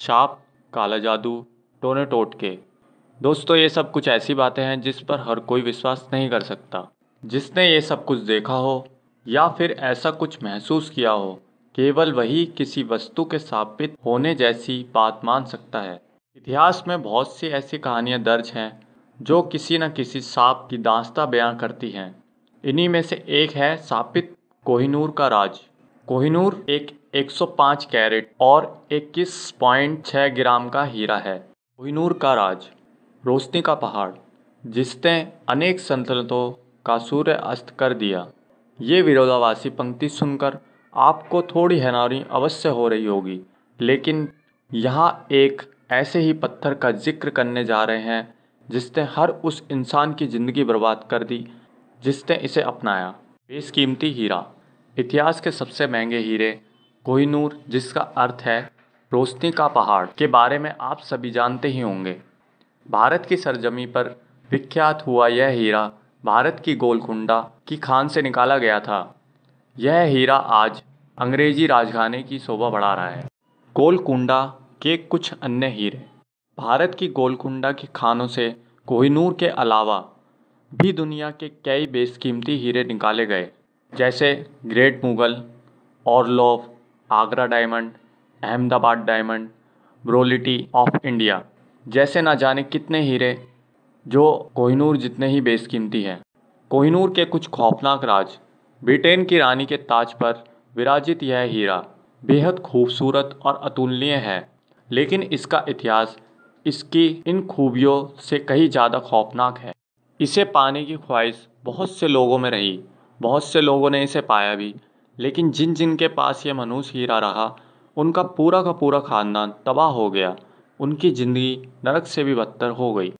शाप काला जादू टोने टोटके दोस्तों ये सब कुछ ऐसी बातें हैं जिस पर हर कोई विश्वास नहीं कर सकता जिसने ये सब कुछ देखा हो या फिर ऐसा कुछ महसूस किया हो केवल वही किसी वस्तु के साबित होने जैसी बात मान सकता है इतिहास में बहुत सी ऐसी कहानियां दर्ज हैं जो किसी न किसी सांप की दास्ता बयां करती हैं इन्हीं में से एक है सापित कोहिनूर का राज कोहिनूर एक 105 कैरेट और 21.6 ग्राम का हीरा है कोहिनूर का राज रोशनी का पहाड़ जिसने अनेक संतलतों का सूर्य अस्त कर दिया ये विरोधावासी पंक्ति सुनकर आपको थोड़ी हैनारी अवश्य हो रही होगी लेकिन यहाँ एक ऐसे ही पत्थर का जिक्र करने जा रहे हैं जिसने हर उस इंसान की ज़िंदगी बर्बाद कर दी जिसने इसे अपनाया बेशकीमती हीरा इतिहास के सबसे महंगे हीरे कोहिनूर जिसका अर्थ है रोशनी का पहाड़ के बारे में आप सभी जानते ही होंगे भारत की सरजमी पर विख्यात हुआ यह हीरा भारत की गोलकुंडा की खान से निकाला गया था यह हीरा आज अंग्रेजी राजघाने की शोभा बढ़ा रहा है गोलकुंडा के कुछ अन्य हीरे भारत की गोलकुंडा की खानों से कोहिनूर के अलावा भी दुनिया के कई बेशकीमती हीरे निकाले गए जैसे great Mughal Orlov Agra diamond Ahmedabad diamond briolette of India जैसे ना जाने कितने हीरे जो कोहिनूर जितने ही बेसकीमती हैं कोहिनूर के कुछ खौफनाक राज ब्रिटेन की रानी के ताज पर विराजित यह हीरा बेहद खूबसूरत और अतुलनीय है लेकिन इसका इतिहास इसकी इन खूबियों से कहीं ज़्यादा खौफनाक है इसे पाने की ख्वाहिश बहुत से लोगों में रही बहुत से लोगों ने इसे पाया भी लेकिन जिन जिन के पास ये मनहूस हीरा रहा उनका पूरा का पूरा ख़ानदान तबाह हो गया उनकी ज़िंदगी नरक से भी बदतर हो गई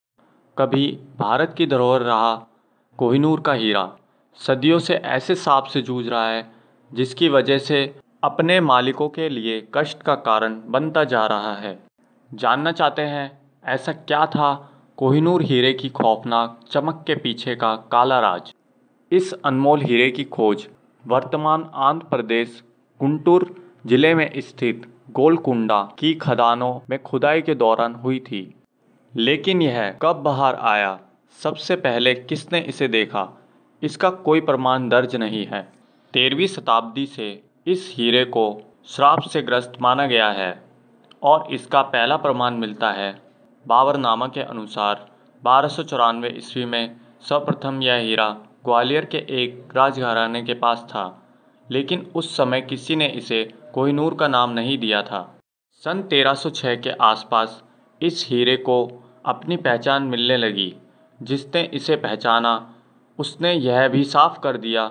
कभी भारत की धरोहर रहा कोहिनूर का हीरा सदियों से ऐसे सांप से जूझ रहा है जिसकी वजह से अपने मालिकों के लिए कष्ट का कारण बनता जा रहा है जानना चाहते हैं ऐसा क्या था कोहिनूर हीरे की खौफनाक चमक के पीछे का काला राज इस अनमोल हीरे की खोज वर्तमान आंध्र प्रदेश गुंटूर जिले में स्थित गोलकुंडा की खदानों में खुदाई के दौरान हुई थी लेकिन यह कब बाहर आया सबसे पहले किसने इसे देखा इसका कोई प्रमाण दर्ज नहीं है तेरहवीं शताब्दी से इस हीरे को श्राप से ग्रस्त माना गया है और इसका पहला प्रमाण मिलता है बाबरनामा के अनुसार बारह सौ ईस्वी में सर्वप्रथम यह हीरा ग्वालियर के एक राजघराने के पास था लेकिन उस समय किसी ने इसे कोहिनूर का नाम नहीं दिया था सन 1306 के आसपास इस हीरे को अपनी पहचान मिलने लगी जिसने इसे पहचाना उसने यह भी साफ कर दिया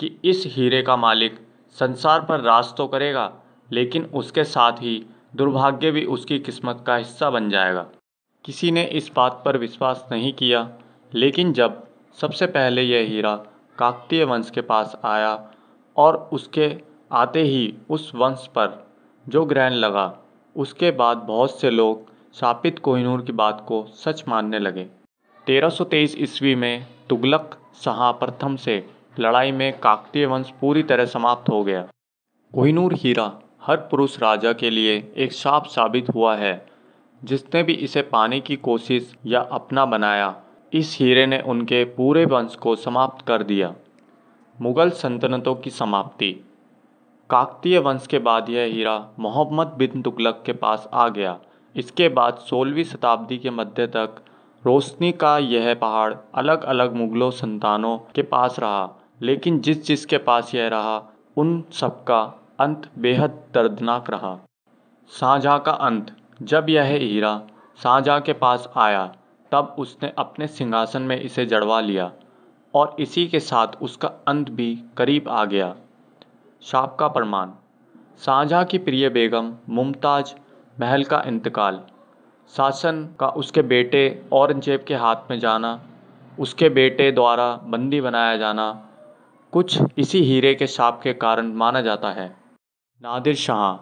कि इस हीरे का मालिक संसार पर राज तो करेगा लेकिन उसके साथ ही दुर्भाग्य भी उसकी किस्मत का हिस्सा बन जाएगा किसी ने इस बात पर विश्वास नहीं किया लेकिन जब सबसे पहले यह हीरा काकतीय वंश के पास आया और उसके आते ही उस वंश पर जो ग्रहण लगा उसके बाद बहुत से लोग शापित कोहिनूर की बात को सच मानने लगे 1323 ईस्वी में तुगलक शाह प्रथम से लड़ाई में काकतीय वंश पूरी तरह समाप्त हो गया कोहिनूर हीरा हर पुरुष राजा के लिए एक शाप साबित हुआ है जिसने भी इसे पाने की कोशिश या अपना बनाया इस हीरे ने उनके पूरे वंश को समाप्त कर दिया मुग़ल सल्तनतों की समाप्ति काकतीय वंश के बाद यह हीरा मोहम्मद बिन तुगलक के पास आ गया इसके बाद सोलहवीं शताब्दी के मध्य तक रोशनी का यह पहाड़ अलग अलग मुग़लों संतानों के पास रहा लेकिन जिस जिस के पास यह रहा उन सबका अंत बेहद दर्दनाक रहा शाहजहाँ का अंत जब यह हीरा शाहजहाँ के पास आया तब उसने अपने सिंहासन में इसे जड़वा लिया और इसी के साथ उसका अंत भी करीब आ गया शाप का प्रमाण साझा की प्रिय बेगम मुमताज महल का इंतकाल शासन का उसके बेटे औरंगजेब के हाथ में जाना उसके बेटे द्वारा बंदी बनाया जाना कुछ इसी हीरे के शाप के कारण माना जाता है नादिर शाह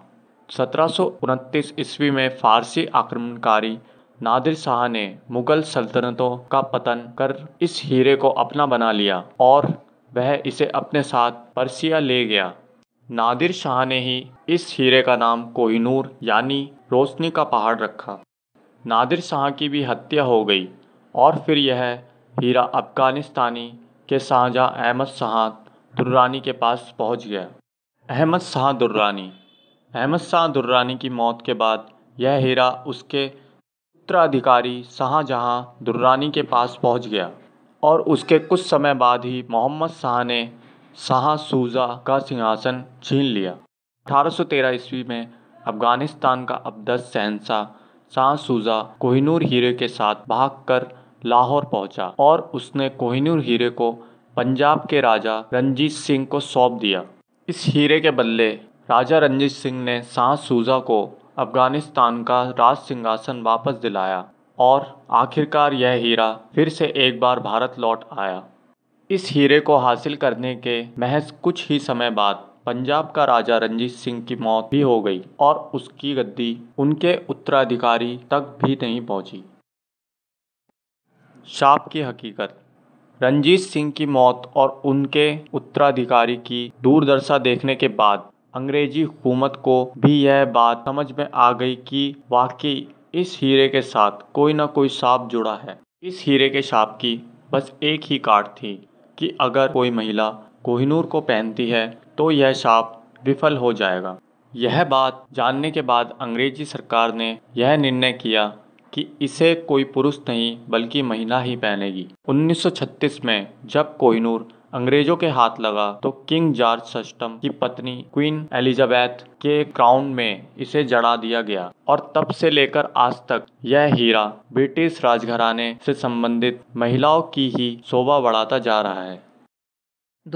सत्रह ईस्वी में फारसी आक्रमणकारी नादिर शाह ने मुगल सल्तनतों का पतन कर इस हीरे को अपना बना लिया और वह इसे अपने साथ पर्सिया ले गया नादिर शाह ने ही इस हीरे का नाम कोहिनूर यानी रोशनी का पहाड़ रखा नादिर शाह की भी हत्या हो गई और फिर यह हीरा अफगानिस्तानी के शाहजहाँ अहमद शाह दुर्रानी के पास पहुंच गया अहमद शाह दुर्रानी अहमद शाह दुर्रानी की मौत के बाद यह हीरा उसके उत्तराधिकारी शाहजहाँ दुर्रानी के पास पहुंच गया और उसके कुछ समय बाद ही मोहम्मद शाह ने शाह सूजा का सिंहासन छीन लिया 1813 ईस्वी में अफगानिस्तान का अबदस शहनशाह शाह सूजा कोहिनूर हीरे के साथ भागकर लाहौर पहुंचा और उसने कोहिनूर हीरे को पंजाब के राजा रंजीत सिंह को सौंप दिया इस हीरे के बदले राजा रंजीत सिंह ने शाह सूजा को अफ़गानिस्तान का राज सिंहासन वापस दिलाया और आखिरकार यह हीरा फिर से एक बार भारत लौट आया इस हीरे को हासिल करने के महज कुछ ही समय बाद पंजाब का राजा रंजीत सिंह की मौत भी हो गई और उसकी गद्दी उनके उत्तराधिकारी तक भी नहीं पहुंची। शाप की हकीकत रंजीत सिंह की मौत और उनके उत्तराधिकारी की दूरदर्शा देखने के बाद अंग्रेजी हुकूमत को भी यह बात समझ में आ गई कि वाकई इस हीरे के साथ कोई ना कोई सांप जुड़ा है इस हीरे के सांप की बस एक ही काट थी कि अगर कोई महिला कोहिनूर को पहनती है तो यह सांप विफल हो जाएगा यह बात जानने के बाद अंग्रेजी सरकार ने यह निर्णय किया कि इसे कोई पुरुष नहीं बल्कि महिला ही पहनेगी 1936 में जब कोहिनूर अंग्रेजों के हाथ लगा तो किंग जॉर्ज सस्टम की पत्नी क्वीन एलिजाबेथ के क्राउन में इसे जड़ा दिया गया और तब से लेकर आज तक यह हीरा ब्रिटिश राजघराने से संबंधित महिलाओं की ही शोभा बढ़ाता जा रहा है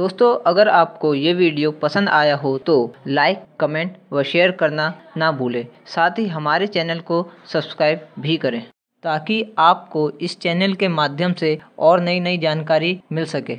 दोस्तों अगर आपको ये वीडियो पसंद आया हो तो लाइक कमेंट व शेयर करना ना भूलें साथ ही हमारे चैनल को सब्सक्राइब भी करें ताकि आपको इस चैनल के माध्यम से और नई नई जानकारी मिल सके